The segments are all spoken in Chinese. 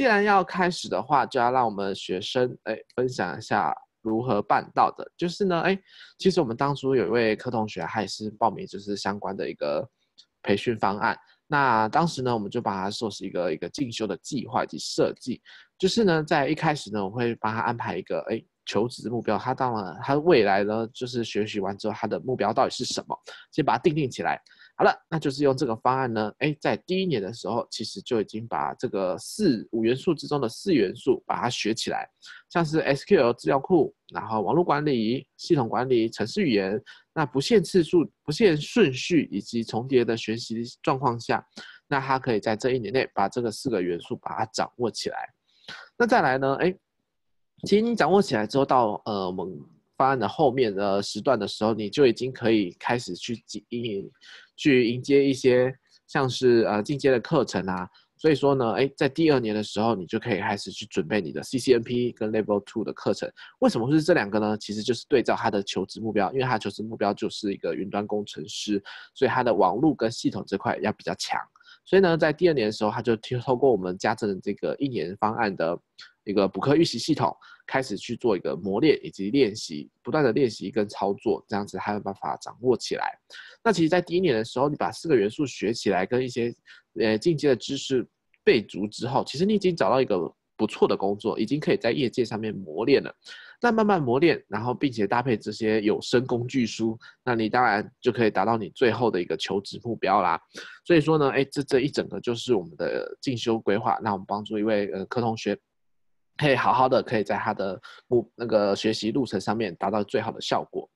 既然要开始的话，就要让我们学生哎分享一下如何办到的。就是呢，哎，其实我们当初有一位柯同学，还是报名就是相关的一个培训方案。那当时呢，我们就把它说是一个一个进修的计划以及设计。就是呢，在一开始呢，我会帮他安排一个哎求职目标。他当然，他未来呢，就是学习完之后，他的目标到底是什么，先把它定定起来。好了，那就是用这个方案呢，哎，在第一年的时候，其实就已经把这个四五元素之中的四元素把它学起来，像是 SQL 资料库，然后网络管理、系统管理、程式语言，那不限次数、不限顺序以及重叠的学习状况下，那它可以在这一年内把这个四个元素把它掌握起来。那再来呢，哎，其实你掌握起来之后，到呃，我们。方案的后面的时段的时候，你就已经可以开始去迎去迎接一些像是呃进阶的课程啊。所以说呢，哎，在第二年的时候，你就可以开始去准备你的 CCNP 跟 Level Two 的课程。为什么会是这两个呢？其实就是对照他的求职目标，因为他求职目标就是一个云端工程师，所以他的网络跟系统这块要比较强。所以呢，在第二年的时候，他就通过我们家政这个一年方案的。一个补课预习系统开始去做一个磨练以及练习，不断的练习跟操作，这样子才有办法掌握起来。那其实，在第一年的时候，你把四个元素学起来，跟一些呃进阶的知识背足之后，其实你已经找到一个不错的工作，已经可以在业界上面磨练了。那慢慢磨练，然后并且搭配这些有声工具书，那你当然就可以达到你最后的一个求职目标啦。所以说呢，哎，这这一整个就是我们的进修规划。那我们帮助一位呃柯同学。可以好好的，可以在他的目那个学习路程上面达到最好的效果。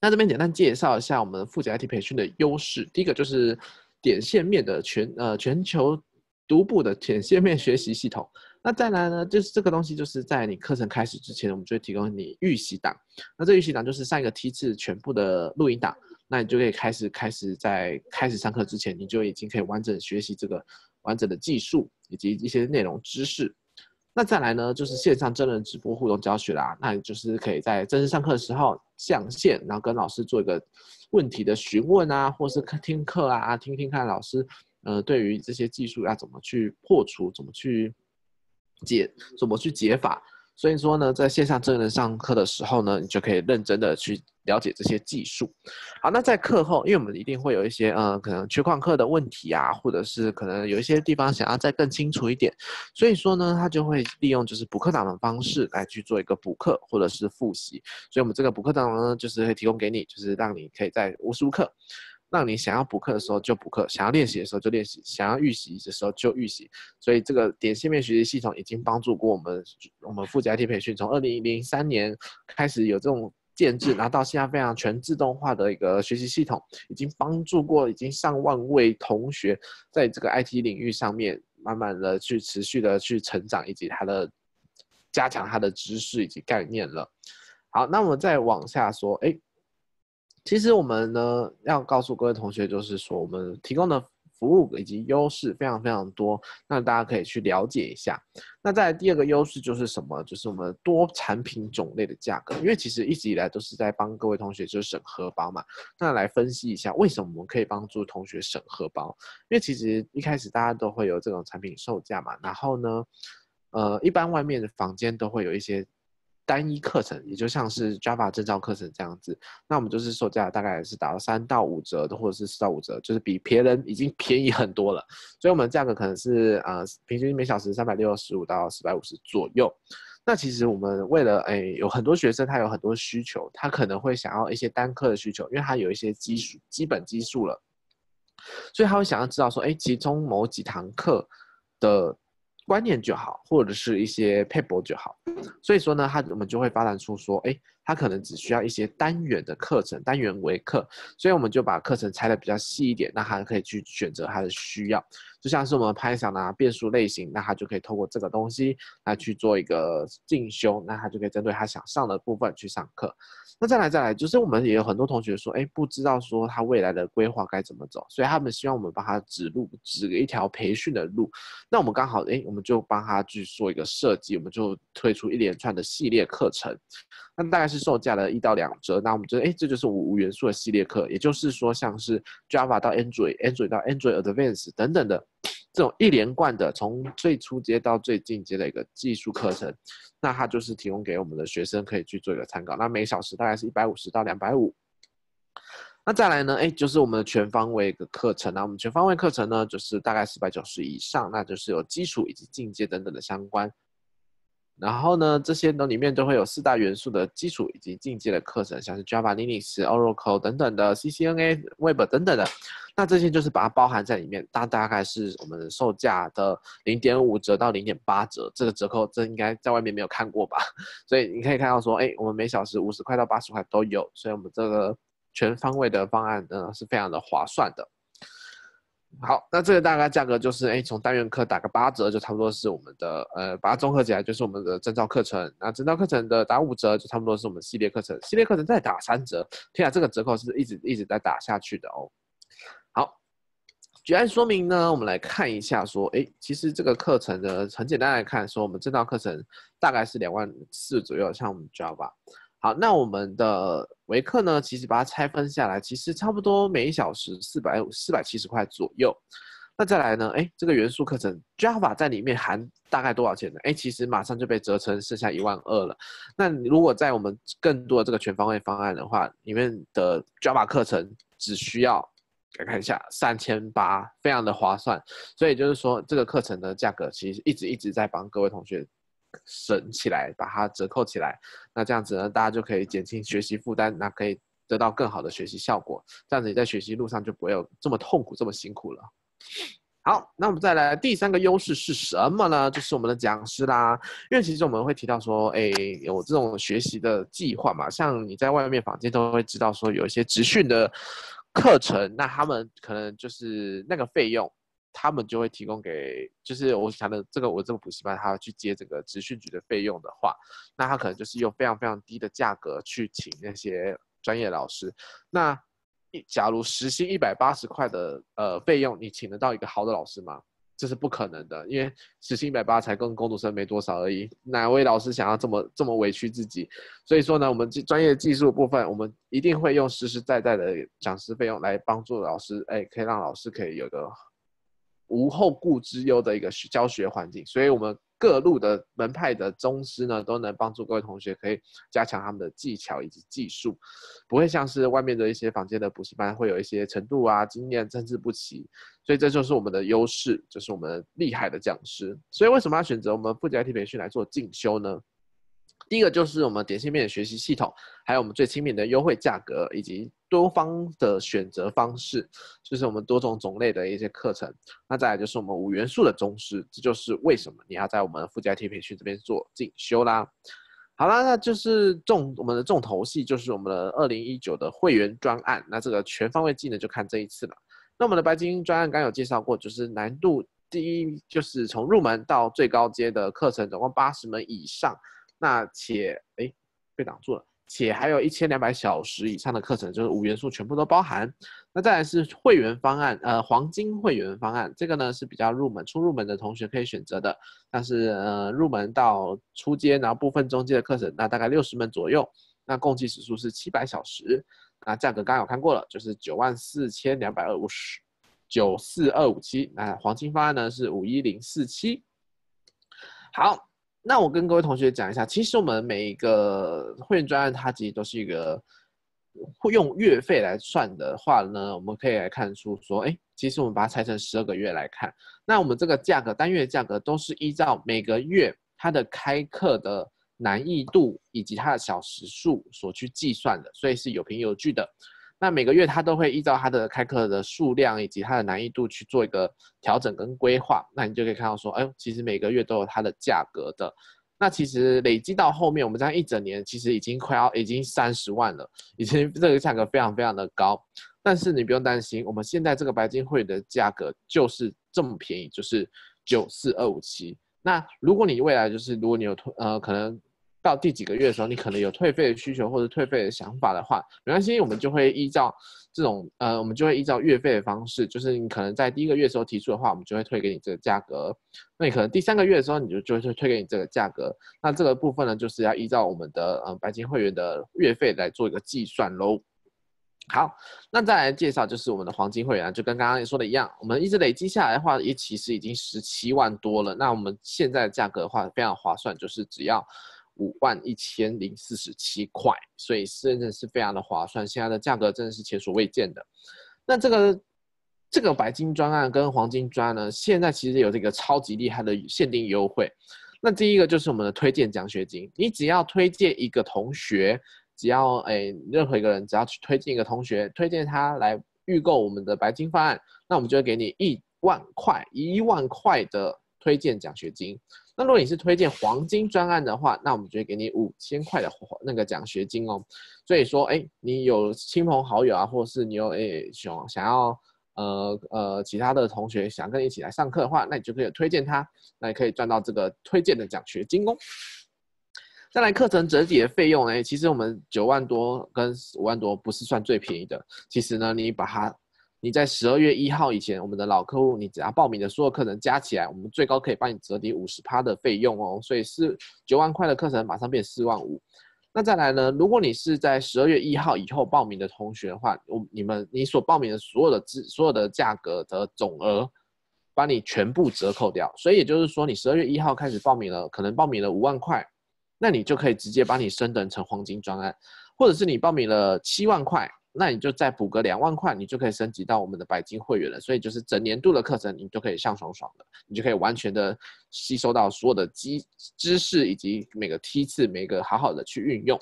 那这边简单介绍一下我们富杰 IT 培训的优势。第一个就是点线面的全呃全球独步的点线面学习系统。那再来呢，就是这个东西就是在你课程开始之前，我们就会提供你预习档。那这预习档就是上一个梯次全部的录音档。那你就可以开始开始在开始上课之前，你就已经可以完整学习这个完整的技术以及一些内容知识。那再来呢，就是线上真人直播互动教学啦。那你就是可以在正式上课的时候上线，然后跟老师做一个问题的询问啊，或是课听课啊啊，听听看老师呃对于这些技术要怎么去破除，怎么去解，怎么去解法。所以说呢，在线上真人上课的时候呢，你就可以认真的去。了解这些技术，好，那在课后，因为我们一定会有一些，呃，可能缺旷课的问题啊，或者是可能有一些地方想要再更清楚一点，所以说呢，他就会利用就是补课档的方式来去做一个补课或者是复习。所以我们这个补课档呢，就是会提供给你，就是让你可以在无时无刻，让你想要补课的时候就补课，想要练习的时候就练习，想要预习的时候就预习。所以这个点线面学习系统已经帮助过我们，我们附加 T 培训从二零零三年开始有这种。建制，然后到现在非常全自动化的一个学习系统，已经帮助过已经上万位同学在这个 IT 领域上面，慢慢的去持续的去成长，以及他的加强他的知识以及概念了。好，那我们再往下说，哎，其实我们呢要告诉各位同学，就是说我们提供的。服务以及优势非常非常多，那大家可以去了解一下。那在第二个优势就是什么？就是我们多产品种类的价格，因为其实一直以来都是在帮各位同学就是省荷包嘛。那来分析一下为什么我们可以帮助同学省荷包？因为其实一开始大家都会有这种产品售价嘛，然后呢，呃，一般外面的房间都会有一些。单一课程，也就像是 Java 证照课程这样子，那我们就是售价大概是打了三到五折的，或者是四到五折，就是比别人已经 便宜很多了。所以我们价格可能是呃，平均每小时三百六十五到四百五十左右。那其实我们为了哎，有很多学生他有很多需求，他可能会想要一些单科的需求，因为他有一些基础、基本基础了，所以他会想要知道说，哎，其中某几堂课的。观念就好，或者是一些配博就好，所以说呢，他我们就会发展出说，哎。他可能只需要一些单元的课程，单元为课，所以我们就把课程拆的比较细一点，那他可以去选择他的需要，就像是我们拍 n 啊，变速类型，那他就可以透过这个东西来去做一个进修，那他就可以针对他想上的部分去上课。那再来再来，就是我们也有很多同学说，哎，不知道说他未来的规划该怎么走，所以他们希望我们帮他指路，指一条培训的路。那我们刚好，哎，我们就帮他去做一个设计，我们就推出一连串的系列课程，那大概是。是售价的一到两折，那我们觉得，哎，这就是五五元素的系列课，也就是说，像是 Java 到 Android、Android 到 Android Advanced 等等的这种一连贯的，从最初阶到最进阶的一个技术课程，那它就是提供给我们的学生可以去做一个参考。那每小时大概是一百五十到两百五。那再来呢，哎，就是我们的全方位的课程。那我们全方位课程呢，就是大概四百九十以上，那就是有基础以及进阶等等的相关。然后呢，这些呢里面都会有四大元素的基础以及进阶的课程，像是 Java、Linux、Oracle 等等的 CCNA、Web 等等的。那这些就是把它包含在里面，大大概是我们售价的零点五折到零点八折，这个折扣这应该在外面没有看过吧？所以你可以看到说，哎，我们每小时五十块到八十块都有，所以我们这个全方位的方案，呢是非常的划算的。好，那这个大概价格就是，哎，从单元课打个八折，就差不多是我们的，呃，把它综合起来就是我们的证照课程。那证照课程的打五折，就差不多是我们系列课程，系列课程再打三折。天啊，这个折扣是一直一直在打下去的哦。好，举案说明呢，我们来看一下，说，哎，其实这个课程呢，很简单来看，说我们证照课程大概是两万四左右，像我们知道吧？好，那我们的维克呢，其实把它拆分下来，其实差不多每小时四百四百七十块左右。那再来呢，哎，这个元素课程 Java 在里面含大概多少钱呢？哎，其实马上就被折成剩下一万二了。那如果在我们更多的这个全方位方案的话，里面的 Java 课程只需要来看一下三千八，非常的划算。所以就是说，这个课程的价格其实一直一直在帮各位同学。省起来，把它折扣起来，那这样子呢，大家就可以减轻学习负担，那可以得到更好的学习效果。这样子你在学习路上就不会有这么痛苦、这么辛苦了。好，那我们再来第三个优势是什么呢？就是我们的讲师啦，因为其实我们会提到说，哎，有这种学习的计划嘛，像你在外面坊间都会知道说，有一些职训的课程，那他们可能就是那个费用。他们就会提供给，就是我想的这个，我这个补习班，他去接这个职训局的费用的话，那他可能就是用非常非常低的价格去请那些专业老师。那一假如时薪一百八十块的呃费用，你请得到一个好的老师吗？这是不可能的，因为时薪一百八才跟工读生没多少而已。哪位老师想要这么这么委屈自己？所以说呢，我们这专业技术部分，我们一定会用实实在在的讲师费用来帮助老师，哎，可以让老师可以有个。无后顾之忧的一个教学环境，所以我们各路的门派的宗师呢，都能帮助各位同学可以加强他们的技巧以及技术，不会像是外面的一些房间的补习班会有一些程度啊、经验参差不齐，所以这就是我们的优势，就是我们厉害的讲师。所以为什么要选择我们富加 IT 培训来做进修呢？第一个就是我们点线面的学习系统，还有我们最亲民的优惠价格以及。多方的选择方式，就是我们多种种类的一些课程。那再来就是我们五元素的宗师，这就是为什么你要在我们附加题培训这边做进修啦。好啦，那就是重我们的重头戏就是我们的二零一九的会员专案。那这个全方位技能就看这一次了。那我们的白金专案刚有介绍过，就是难度第一，就是从入门到最高阶的课程总共八十门以上。那且哎被挡住了。且还有一千两百小时以上的课程，就是五元素全部都包含。那再来是会员方案，呃，黄金会员方案，这个呢是比较入门，初入门的同学可以选择的。但是呃，入门到初阶，然后部分中级的课程，那大概六十门左右。那共计时数是七百小时。那价格刚刚有看过了，就是九万四千两百二五十九四二五七。那黄金方案呢是五一零四七。好。那我跟各位同学讲一下，其实我们每一个会员专案，它其实都是一个会用月费来算的话呢，我们可以来看出说，哎，其实我们把它拆成十二个月来看，那我们这个价格单月价格都是依照每个月它的开课的难易度以及它的小时数所去计算的，所以是有凭有据的。那每个月他都会依照他的开课的数量以及他的难易度去做一个调整跟规划，那你就可以看到说，哎，其实每个月都有它的价格的。那其实累积到后面，我们这样一整年，其实已经快要已经三十万了，已经 这个价格非常非常的高。但是你不用担心，我们现在这个白金会员的价格就是这么便宜，就是九四二五七。那如果你未来就是如果你有呃可能。到第几个月的时候，你可能有退费的需求或者退费的想法的话，没关系，我们就会依照这种呃，我们就会依照月费的方式，就是你可能在第一个月的时候提出的话，我们就会退给你这个价格。那你可能第三个月的时候，你就就会退给你这个价格。那这个部分呢，就是要依照我们的呃白金会员的月费来做一个计算喽。好，那再来介绍就是我们的黄金会员，就跟刚刚也说的一样，我们一直累积下来的话，也其实已经十七万多了。那我们现在的价格的话非常划算，就是只要。五万一千零四十七块，所以真的是非常的划算。现在的价格真的是前所未见的。那这个这个白金专案跟黄金专呢，现在其实有这个超级厉害的限定优惠。那第一个就是我们的推荐奖学金，你只要推荐一个同学，只要哎任何一个人，只要去推荐一个同学，推荐他来预购我们的白金方案，那我们就会给你一万块一万块的推荐奖学金。那如果你是推荐黄金专案的话，那我们就得给你五千块的那个奖学金哦。所以说，哎，你有亲朋好友啊，或是你有哎想想要呃呃其他的同学想跟你一起来上课的话，那你就可以推荐他，那你可以赚到这个推荐的奖学金。哦。再来课程整体的费用呢，其实我们九万多跟五万多不是算最便宜的，其实呢你把它。你在十二月一号以前，我们的老客户，你只要报名的所有课程加起来，我们最高可以帮你折抵五十趴的费用哦，所以是九万块的课程马上变四万五。那再来呢，如果你是在十二月一号以后报名的同学的话，我你们你所报名的所有的资所有的价格的总额，帮你全部折扣掉。所以也就是说，你十二月一号开始报名了，可能报名了五万块，那你就可以直接把你升等成黄金专案，或者是你报名了七万块。那你就再补个两万块，你就可以升级到我们的白金会员了。所以就是整年度的课程，你就可以上爽爽的，你就可以完全的吸收到所有的知知识以及每个梯次，每个好好的去运用。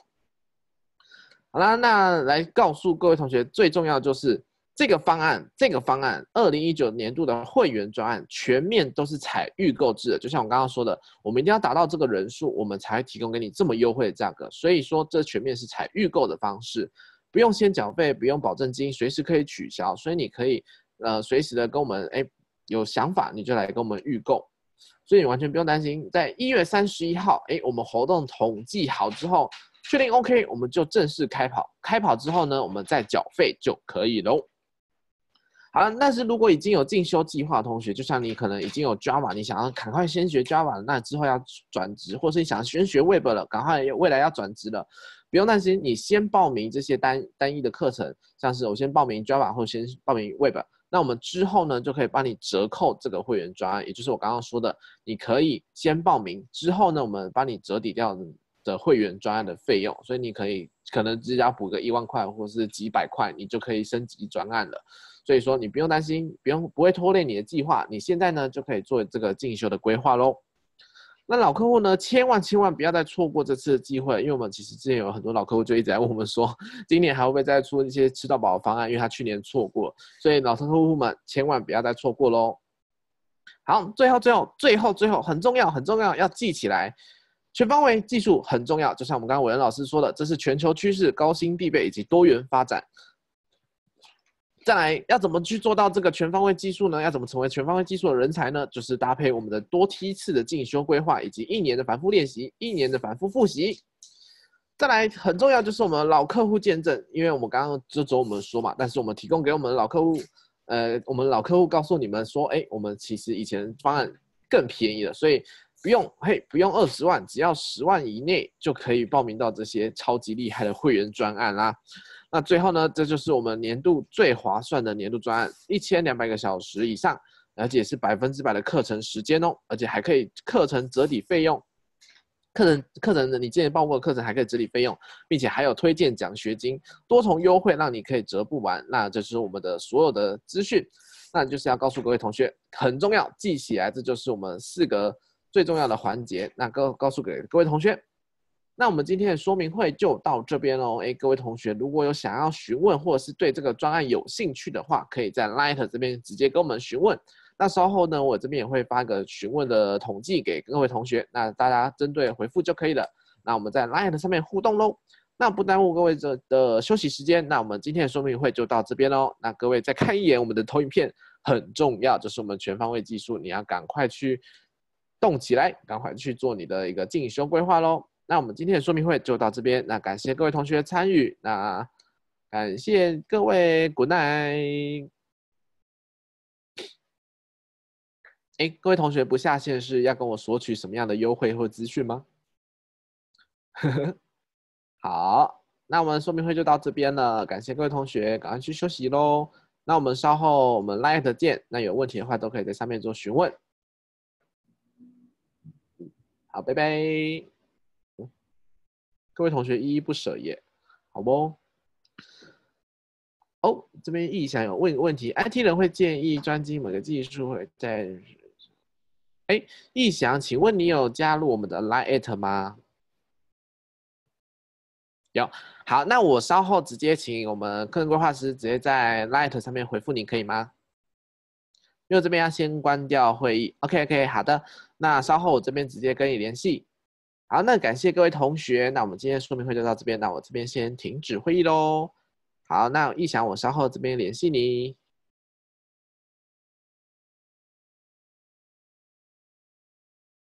好了，那来告诉各位同学，最重要就是这个方案，这个方案二零一九年度的会员专案全面都是采预购制的。就像我刚刚说的，我们一定要达到这个人数，我们才提供给你这么优惠的价格。所以说，这全面是采预购的方式。不用先缴费，不用保证金，随时可以取消，所以你可以，呃，随时的跟我们，哎，有想法你就来跟我们预购，所以你完全不用担心，在一月三十一号，哎，我们活动统计好之后，确定 OK，我们就正式开跑，开跑之后呢，我们再缴费就可以喽。好，了，但是如果已经有进修计划的同学，就像你可能已经有 Java，你想要赶快先学 Java，那之后要转职，或是你想先学 Web 了，赶快未来要转职了，不用担心，你先报名这些单单一的课程，像是我先报名 Java 或先报名 Web，那我们之后呢就可以帮你折扣这个会员专案，也就是我刚刚说的，你可以先报名，之后呢我们帮你折抵掉的会员专案的费用，所以你可以可能只要补个一万块或是几百块，你就可以升级专案了。所以说你不用担心，不用不会拖累你的计划。你现在呢就可以做这个进修的规划喽。那老客户呢，千万千万不要再错过这次的机会，因为我们其实之前有很多老客户就一直在问我们说，今年还会不会再出一些吃到饱的方案？因为他去年错过，所以老客户们千万不要再错过喽。好，最后最后最后最后很重要很重要，要记起来，全方位技术很重要。就像我们刚刚伟恩老师说的，这是全球趋势、高薪必备以及多元发展。再来要怎么去做到这个全方位技术呢？要怎么成为全方位技术的人才呢？就是搭配我们的多梯次的进修规划，以及一年的反复练习，一年的反复复习。再来很重要就是我们老客户见证，因为我们刚刚就走我们说嘛，但是我们提供给我们老客户，呃，我们老客户告诉你们说，哎，我们其实以前方案更便宜了，所以。不用嘿，不用二十万，只要十万以内就可以报名到这些超级厉害的会员专案啦。那最后呢，这就是我们年度最划算的年度专案，一千两百个小时以上，而且是百分之百的课程时间哦，而且还可以课程折抵费用，课程课程的你之前报过的课程还可以折抵费用，并且还有推荐奖学金，多重优惠让你可以折不完。那这是我们的所有的资讯，那就是要告诉各位同学，很重要，记起来，这就是我们四个。最重要的环节，那告告诉给各位同学，那我们今天的说明会就到这边喽。哎，各位同学，如果有想要询问或者是对这个专案有兴趣的话，可以在 Light 这边直接跟我们询问。那稍后呢，我这边也会发个询问的统计给各位同学。那大家针对回复就可以了。那我们在 Light 上面互动喽。那不耽误各位这的休息时间，那我们今天的说明会就到这边喽。那各位再看一眼我们的投影片，很重要，就是我们全方位技术，你要赶快去。动起来，赶快去做你的一个进修规划喽！那我们今天的说明会就到这边，那感谢各位同学参与，那感谢各位 good night。哎，各位同学不下线是要跟我索取什么样的优惠或资讯吗？好，那我们说明会就到这边了，感谢各位同学，赶快去休息喽。那我们稍后我们 light 见，那有问题的话都可以在上面做询问。好，拜拜。各位同学依依不舍耶，好不？哦，这边逸想有问问题，IT 人会建议专机某个技术会在。哎，逸翔，请问你有加入我们的 Lite 吗？有，好，那我稍后直接请我们客人规划师直接在 Lite 上面回复您，可以吗？因为这边要先关掉会议。OK，OK，好的。那稍后我这边直接跟你联系，好，那感谢各位同学，那我们今天说明会就到这边，那我这边先停止会议喽，好，那逸翔我稍后这边联系你。